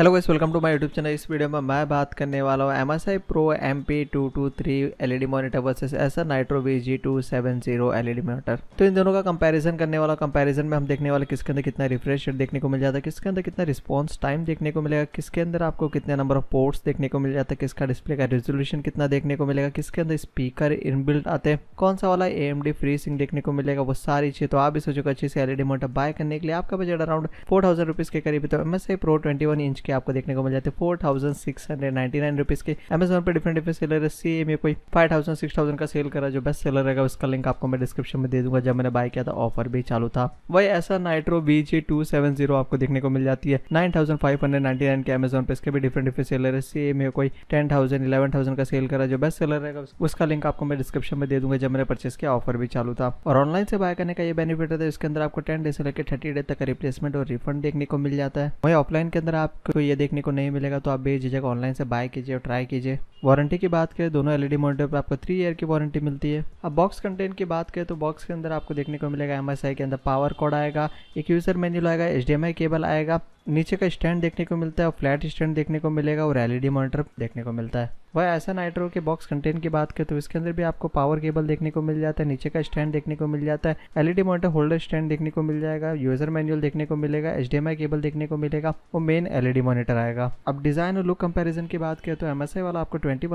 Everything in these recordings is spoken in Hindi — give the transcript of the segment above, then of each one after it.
hello guys welcome to my YouTube channel इस वीडियो में मैं बात करने वाला हूँ M S I pro M P two two three L E D monitor versus Acer Nitro V G two seven zero L E D monitor तो इन दोनों का कंपैरिजन करने वाला कंपैरिजन में हम देखने वाले किसके अंदर कितना रिफ्रेश रेट देखने को मिल जाता है किसके अंदर कितना रिस्पॉन्स टाइम देखने को मिलेगा किसके अंदर आपको कितने नंबर ऑफ पोर्ट्स देखने को मिल जाता है किसका डिस्प्ले का रेजोल्यूशन कितना देखने को मिलेगा किसके अंदर स्पीकर इनबिल्ट आते हैं कौन सा वाला A M D FreeSync देखने को मिलेगा वो सारी चीज़ तो आप इस सोचो अच्छे से L E D monitor buy करने के लिए आपका budget around four thousand rupees के करीब तो M S I pro twenty one inch के आपको देखने को मिल जाते हैं फोर के अमेजोन पर डिफरेंट डिफरेंट सेलर है सी ए में कोई फाइव थाउजेंड का सेल करा जो बेस्ट सेलर रहेगा उसका लिंक आपको मैं डिस्क्रिप्शन में दे दूंगा जब मैंने बाय किया था ऑफर भी चालू था वही ऐसा Nitro V G two seven zero आपको देखने को मिल जाती है nine thousand five hundred ninety nine के अमेजोन पर इसके भी डिफरेंट डिफरेंट सेलर है सी ए में कोई टेन थाउजेंड इलेवन थाउजेंड का सेल करा जो बेस्ट सेलर रहेगा उसका लिंक आपको मैं डिस्क्रिप्शन में दे दूंगा जब मैंने परचेस किया ऑफर भी चालू था और ऑनलाइन से बाय करने का ये बेनिफिट है इसके अंदर आपको टेन डे से लेकर थर्टी डे तक रिप्लेसमेंट और रिफंड देखने को मिल जाता है वही ऑफलाइन के अंदर आपको ये देखने को नहीं मिलेगा तो आप बेझिझक ऑनलाइन से बाय कीजिए और ट्राई कीजिए वारंटी की बात करें दोनों एलईडी मॉनिटर पर आपको थ्री ईयर की वारंटी मिलती है अब बॉक्स कंटेंट की बात करें तो बॉक्स के अंदर आपको देखने को मिलेगा एम के अंदर पावर कोड आएगा एक यूज़र मेन्यू आएगा एच केबल आएगा नीचे का स्टैंड देखने को मिलता है फ्लैट स्टैंड देखने को मिलेगा और एलईडी मॉनिटर देखने को मिलता है वह ऐसा नाइट्रो के बॉक्स कंटेन की बात करें तो इसके अंदर भी आपको पावर केबल देखने को मिल जाता है नीचे का स्टैंड देखने को मिल जाता है एलईडी मॉनिटर होल्डर स्टैंड देखने को मिल जाएगा यूजर मैनुअल देखने को मिलेगा एच केबल देखने को मिलेगा और मेन एलईडी मॉनिटर आएगा अब डिजाइन और लुक कंपेरिजन की बात करें तो एमएसआई वाला आपको ट्वेंटी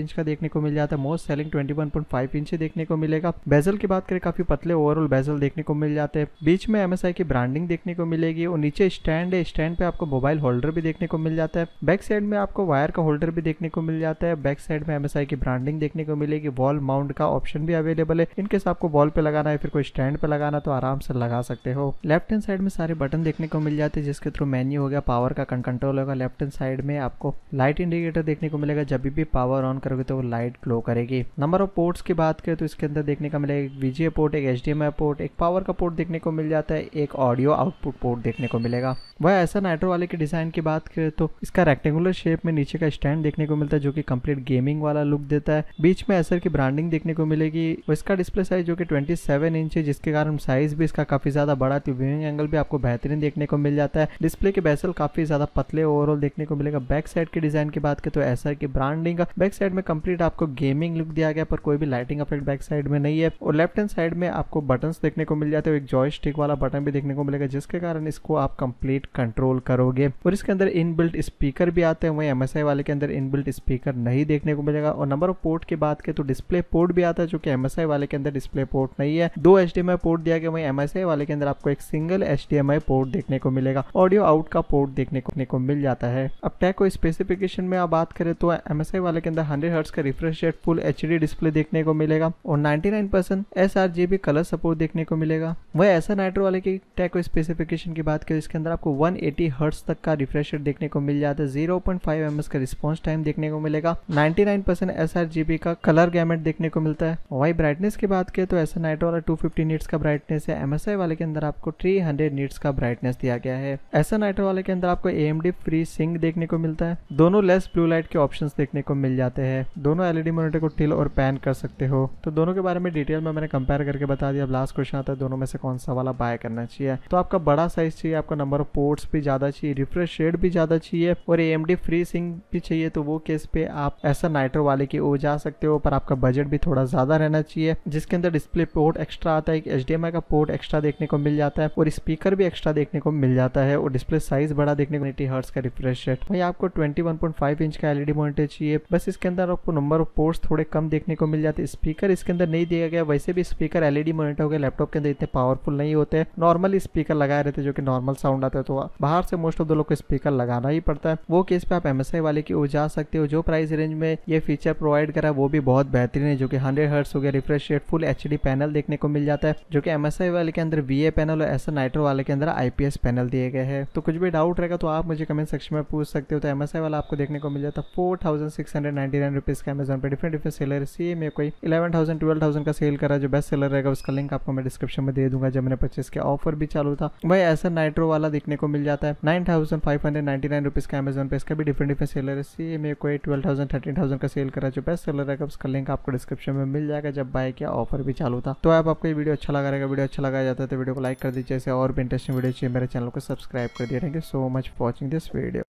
इंच का देखने को मिल जाता है मोस्ट सेलिंग ट्वेंटी इंच देखने को मिलेगा बेजल की बात करें काफी पतले ओवरऑल बेजल देखने को मिल जाते हैं बीच में एमएसआई की ब्रांडिंग देखने को मिलेगी और नीचे स्टैंड वाले स्टैंड पे आपको मोबाइल होल्डर भी देखने को मिल जाता है बैक साइड में आपको वायर का होल्डर भी देखने को मिल जाता है बैक साइड में एमएसआई की ब्रांडिंग देखने को मिलेगी वॉल माउंट का ऑप्शन भी अवेलेबल है इनकेस आपको वॉल पे लगाना है फिर कोई स्टैंड पे लगाना तो आराम से लगा सकते हो लेफ्ट हैंड साइड में सारे बटन देखने को मिल जाते हैं जिसके थ्रू मेन्यू हो गया पावर का कंट्रोल होगा लेफ्ट हैंड साइड में आपको लाइट इंडिकेटर देखने को मिलेगा जब भी पावर ऑन करोगे तो वो लाइट ग्लो करेगी नंबर ऑफ पोर्ट्स की बात करें तो इसके अंदर देखने का मिलेगा एक वीजीए पोर्ट एक एच पोर्ट एक पावर का पोर्ट देखने को मिल जाता है एक ऑडियो आउटपुट पोर्ट देखने को मिलेगा वह ऐसा नाइट्रो वाले के डिज़ाइन की बात करें तो इसका रेक्टेंगुलर शेप में नीचे का स्टैंड देखने को मिलता है जो कि कंप्लीट गेमिंग वाला लुक देता है बीच में एसर की ब्रांडिंग देखने को मिलेगी और इसका डिस्प्ले साइज जो कि 27 इंच है जिसके कारण साइज भी इसका काफ़ी ज़्यादा बड़ा तो व्यूइंग एंगल भी आपको बेहतरीन देखने को मिल जाता है डिस्प्ले के बैसल काफ़ी ज़्यादा पतले ओवरऑल देखने को मिलेगा बैक साइड के डिज़ाइन की बात करें तो एसर की ब्रांडिंग बैक साइड में कम्प्लीट आपको गेमिंग लुक दिया गया पर कोई भी लाइटिंग अफेक्ट बैक साइड में नहीं है और लेफ्ट हैंड साइड में आपको बटन देखने को मिल जाते हैं एक जॉय वाला बटन भी देखने को मिलेगा जिसके कारण इसको आप कंप्लीट कंट्रोल करोगे और इसके अंदर इनबिल्ट स्पीकर भी आते हैं वहीं एम वाले के अंदर इनबिल्ट स्पीकर नहीं देखने को मिलेगा और नंबर ऑफ पोर्ट की बात करें तो डिस्प्ले पोर्ट भी आता है जो कि एम वाले के अंदर डिस्प्ले पोर्ट नहीं है दो एच पोर्ट दिया गया वहीं एम वाले के अंदर आपको एक सिंगल एच पोर्ट देखने को मिलेगा ऑडियो आउट का पोर्ट देखने को, को मिल जाता है अब टैको स्पेसिफिकेशन में आप बात करें तो एम वाले के अंदर हंड्रेड हर्ट्स का refresh rate full H display देखने को मिलेगा और नाइनटी नाइन कलर सपोर्ट देखने को मिलेगा वह ऐसा नाइट्रो वाले की टैको स्पेसिफिकेशन की बात करें इसके अंदर आपको 180 हर्ट्स तक का रिफ्रेश देखने को मिल जाता है जीरो पॉइंट फाइव एम का रिस्पॉन्स टाइम देखने को मिलेगा 99% परसेंट का कलर गैमेट देखने को मिलता है वही ब्राइटनेस की बात करें तो ऐसा नाइट वाला 250 फिफ्टी नीट्स का ब्राइटनेस है एमएसआई वाले के अंदर आपको 300 हंड्रेड नीट्स का ब्राइटनेस दिया गया है ऐसा नाइट वाले के अंदर आपको ए फ्री सिंग देखने को मिलता है दोनों लेस ब्लू लाइट के ऑप्शन देखने को मिल जाते हैं दोनों एलईडी मोनिटर e को टिल और पैन कर सकते हो तो दोनों के बारे में डिटेल में मैंने कंपेयर करके बता दिया अब लास्ट क्वेश्चन आता है दोनों में से कौन सा वाला बाय करना चाहिए तो आपका बड़ा साइज चाहिए आपका नंबर ऑफ पोर्ट कोर्ट्स भी ज़्यादा चाहिए रिफ्रेश रेट भी ज़्यादा चाहिए और डी फ्री सिंग भी चाहिए तो वो केस पे आप ऐसा नाइट्रो वाले की ओ जा सकते हो पर आपका बजट भी थोड़ा ज़्यादा रहना चाहिए जिसके अंदर डिस्प्ले पोर्ट एक्स्ट्रा आता है एच का पोर्ट एक्स्ट्रा देखने को मिल जाता है और स्पीकर भी एक्स्ट्रा देखने को मिल जाता है और डिस्प्ले साइज बड़ा देखने को एटी हर्ट्स का रिफ्रेश रेट वही आपको 21.5 इंच का एलईडी मॉनिटर e चाहिए बस इसके अंदर आपको नंबर ऑफ पोर्ट्स थोड़े कम देखने को मिल जाते हैं स्पीकर इसके अंदर नहीं दिया गया वैसे भी स्पीकर एलईडी मॉनिटर हो गया लैपटॉप के अंदर इतने पावरफुल नहीं होते नॉर्मल स्पीकर लगाए रहते जो कि नॉर्मल साउंड आता है तो बाहर से मोस्ट ऑफ द लोग को स्पीकर लगाना ही पड़ता है वो केस पे आप एम वाले की ओर जा सकते हो जो प्राइस रेंज में ये फीचर प्रोवाइड करा वो भी बहुत बेहतरीन है जो कि हंड्रेड हर्ट्स हो गया refresh rate full H panel देखने को मिल जाता है जो कि एम वाले के अंदर वी पैनल और एस नाइट्रो वाले के अंदर आईपीएस पैनल दिए गए हैं तो कुछ भी डाउट रहेगा तो आप मुझे कमेंट सेक्शन में पूछ सकते हो तो एम वाला आपको देखने को मिल जाता है four thousand six hundred ninety nine rupees का अमेजन पर डिफरेंट डिफरेंट सेलर सी में कोई इलेवन थाउजेंड ट्वेल्व थाउजेंड का सेल करा जो बेस्ट सेलर रहेगा उसका लिंक आपको मैं डिस्क्रिप्शन में दे दूंगा जब मैंने पच्चीस के ऑफर भी चालू था वही ऐसा नाइट्रो वाला देखने को मिल मिल जाता है nine thousand five hundred ninety nine rupees का अमेजन पे इसका भी डिफरेंट डिफरेंट सेलर है सी मेरे को ट्वेल्व थाउजेंड थर्टीन थाउजेंड का सेल करा जो बेस्ट सेलर है उसका लिंक आपको डिस्क्रिप्शन में मिल जाएगा जब बाय किया ऑफर भी चालू था तो आप आपको ये वीडियो अच्छा लगा रहेगा वीडियो अच्छा लगाया जाता है तो वीडियो को लाइक कर दीजिए और भी इंटरेस्टिंग वीडियो चाहिए मेरे चैनल को सब्सक्राइब कर दिया thank you so much for watching this video